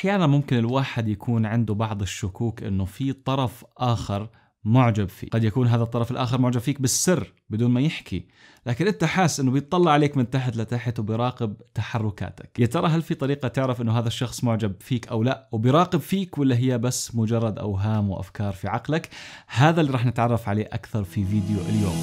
احيانا ممكن الواحد يكون عنده بعض الشكوك انه في طرف اخر معجب فيك قد يكون هذا الطرف الآخر معجب فيك بالسر بدون ما يحكي لكن أنت حاس أنه بيطلع عليك من تحت لتحت وبيراقب تحركاتك يا ترى هل في طريقة تعرف أنه هذا الشخص معجب فيك أو لا وبيراقب فيك ولا هي بس مجرد أوهام وأفكار في عقلك هذا اللي راح نتعرف عليه أكثر في فيديو اليوم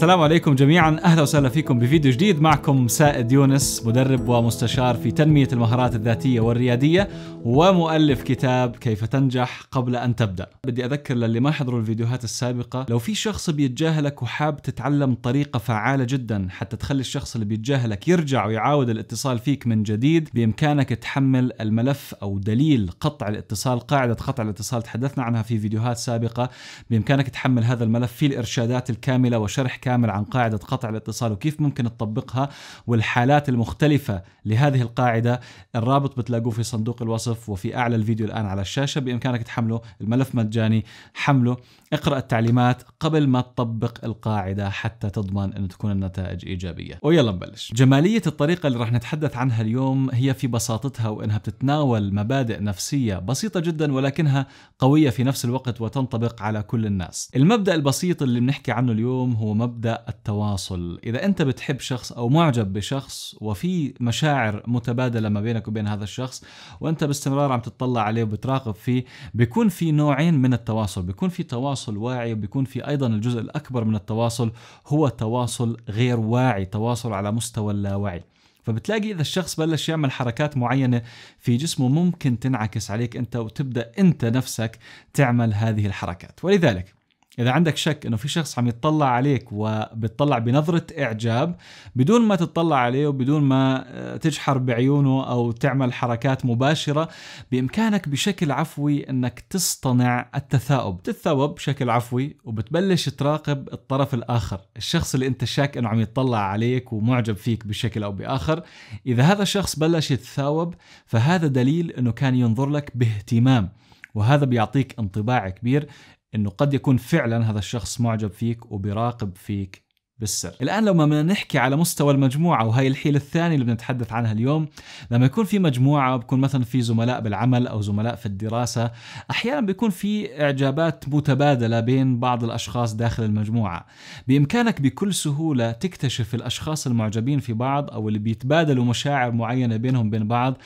السلام عليكم جميعا اهلا وسهلا فيكم بفيديو جديد معكم سائد يونس مدرب ومستشار في تنميه المهارات الذاتيه والرياديه ومؤلف كتاب كيف تنجح قبل ان تبدا بدي اذكر للي ما حضروا الفيديوهات السابقه لو في شخص بيتجاهلك وحاب تتعلم طريقه فعاله جدا حتى تخلي الشخص اللي بيتجاهلك يرجع ويعاود الاتصال فيك من جديد بامكانك تحمل الملف او دليل قطع الاتصال قاعده قطع الاتصال تحدثنا عنها في فيديوهات سابقه بامكانك تحمل هذا الملف فيه الارشادات الكامله وشرح كامل كامل عن قاعدة قطع الاتصال وكيف ممكن تطبقها والحالات المختلفة لهذه القاعدة الرابط بتلاقوه في صندوق الوصف وفي أعلى الفيديو الآن على الشاشة بإمكانك تحمله الملف مجاني حمله اقرأ التعليمات قبل ما تطبق القاعدة حتى تضمن أن تكون النتائج إيجابية ويلا نبلش جمالية الطريقة اللي رح نتحدث عنها اليوم هي في بساطتها وأنها بتتناول مبادئ نفسية بسيطة جدا ولكنها قوية في نفس الوقت وتنطبق على كل الناس المبدأ البسيط اللي بنحكي عنه اليوم هو مبدأ مبدا التواصل اذا انت بتحب شخص او معجب بشخص وفي مشاعر متبادله ما بينك وبين هذا الشخص وانت باستمرار عم تطلع عليه وبتراقب فيه بيكون في نوعين من التواصل بيكون في تواصل واعي وبيكون في ايضا الجزء الاكبر من التواصل هو تواصل غير واعي تواصل على مستوى اللاوعي فبتلاقي اذا الشخص بلش يعمل حركات معينه في جسمه ممكن تنعكس عليك انت وتبدا انت نفسك تعمل هذه الحركات ولذلك إذا عندك شك إنه في شخص عم يتطلع عليك وبتطلع بنظرة إعجاب بدون ما تتطلع عليه وبدون ما آه، تجحر بعيونه أو تعمل حركات مباشرة بإمكانك بشكل عفوي إنك تصطنع التثاؤب تتثاوب بشكل عفوي وبتبلش تراقب الطرف الآخر الشخص اللي أنت شاك إنه عم يتطلع عليك ومعجب فيك بشكل أو بآخر إذا هذا الشخص بلش يتثاوب فهذا دليل إنه كان ينظر لك باهتمام وهذا بيعطيك انطباع كبير انه قد يكون فعلا هذا الشخص معجب فيك وبيراقب فيك بالسر الآن لو ما بدنا نحكي على مستوى المجموعة وهي الحيلة الثانية اللي بنتحدث عنها اليوم لما يكون في مجموعة بكون مثلا في زملاء بالعمل أو زملاء في الدراسة أحيانا بيكون في إعجابات متبادلة بين بعض الأشخاص داخل المجموعة بإمكانك بكل سهولة تكتشف الأشخاص المعجبين في بعض أو اللي بيتبادلوا مشاعر معينة بينهم بين بعض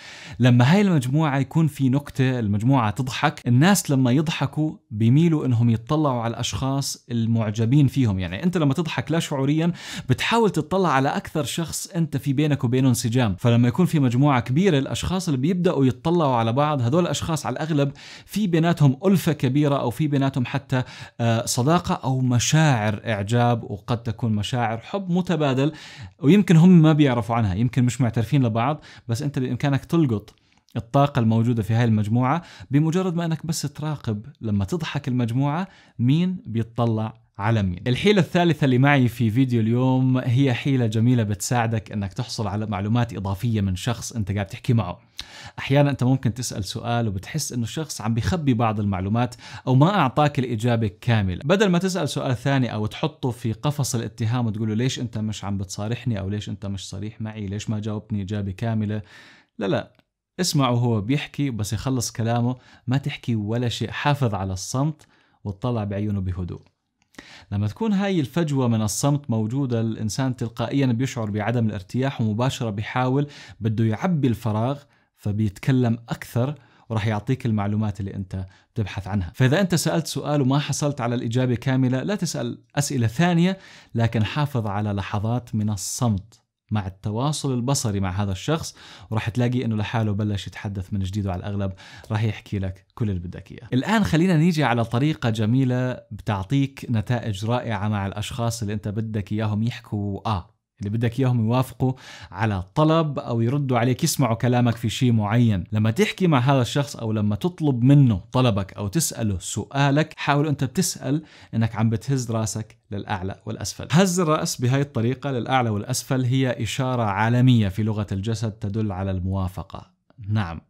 لما هاي المجموعة يكون في نكتة المجموعة تضحك الناس لما يضحكوا بيميلوا إنهم يتطلعوا على الأشخاص المعجبين فيهم يعني أنت لما تضحك لا شعور شعوريا بتحاول تطلع على اكثر شخص انت في بينك وبينه انسجام فلما يكون في مجموعه كبيره الاشخاص اللي بيبداوا يتطلعوا على بعض هذول الاشخاص على الاغلب في بيناتهم الفه كبيره او في بيناتهم حتى آه، صداقه او مشاعر اعجاب وقد تكون مشاعر حب متبادل ويمكن هم ما بيعرفوا عنها يمكن مش معترفين لبعض بس انت بامكانك تلقط الطاقة الموجودة في هاي المجموعة بمجرد ما أنك بس تراقب لما تضحك المجموعة مين بيتطلع على مين الحيلة الثالثة اللي معي في فيديو اليوم هي حيلة جميلة بتساعدك انك تحصل على معلومات اضافية من شخص انت قاعد تحكي معه احيانا انت ممكن تسأل سؤال وبتحس انه الشخص عم بيخبي بعض المعلومات او ما اعطاك الاجابة كاملة بدل ما تسأل سؤال ثاني او تحطه في قفص الاتهام وتقول له ليش انت مش عم بتصارحني او ليش انت مش صريح معي ليش ما جاوبتني اجابة كاملة لا لا اسمعه وهو بيحكي بس يخلص كلامه ما تحكي ولا شيء حافظ على الصمت وتطلع بعيونه بهدوء لما تكون هاي الفجوة من الصمت موجودة الإنسان تلقائيا بيشعر بعدم الارتياح ومباشرة بيحاول بده يعبي الفراغ فبيتكلم أكثر وراح يعطيك المعلومات اللي انت بتبحث عنها فاذا انت سالت سؤال وما حصلت على الاجابه كامله لا تسال اسئله ثانيه لكن حافظ على لحظات من الصمت مع التواصل البصري مع هذا الشخص وراح تلاقي انه لحاله بلش يتحدث من جديد وعلى الاغلب راح يحكي لك كل اللي بدك اياه. الان خلينا نيجي على طريقه جميله بتعطيك نتائج رائعه مع الاشخاص اللي انت بدك اياهم يحكوا اه اللي بدك اياهم يوافقوا على طلب او يردوا عليك يسمعوا كلامك في شيء معين لما تحكي مع هذا الشخص او لما تطلب منه طلبك او تساله سؤالك حاول انت بتسال انك عم بتهز راسك للاعلى والاسفل هز الراس بهاي الطريقه للاعلى والاسفل هي اشاره عالميه في لغه الجسد تدل على الموافقه نعم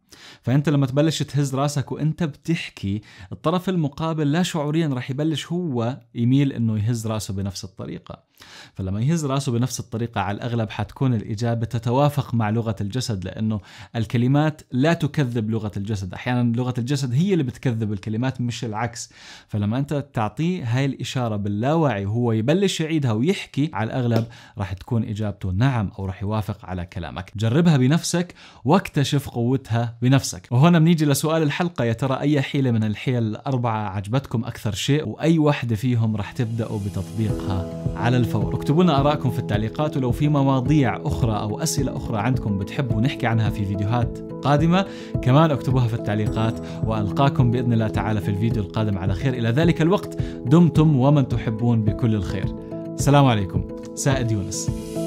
فانت لما تبلش تهز راسك وانت بتحكي الطرف المقابل لا شعوريا رح يبلش هو يميل انه يهز راسه بنفس الطريقه فلما يهز راسه بنفس الطريقه على الاغلب حتكون الاجابه تتوافق مع لغه الجسد لانه الكلمات لا تكذب لغه الجسد احيانا لغه الجسد هي اللي بتكذب الكلمات مش العكس فلما انت تعطيه هاي الاشاره باللاوعي وهو يبلش يعيدها ويحكي على الاغلب رح تكون اجابته نعم او رح يوافق على كلامك جربها بنفسك واكتشف قوتها بنفسك وهنا بنيجي لسؤال الحلقة يا ترى أي حيلة من الحيل الأربعة عجبتكم أكثر شيء وأي واحدة فيهم رح تبدأوا بتطبيقها على الفور اكتبوا لنا آرائكم في التعليقات ولو في مواضيع أخرى أو أسئلة أخرى عندكم بتحبوا نحكي عنها في فيديوهات قادمة كمان اكتبوها في التعليقات وألقاكم بإذن الله تعالى في الفيديو القادم على خير إلى ذلك الوقت دمتم ومن تحبون بكل الخير السلام عليكم سائد يونس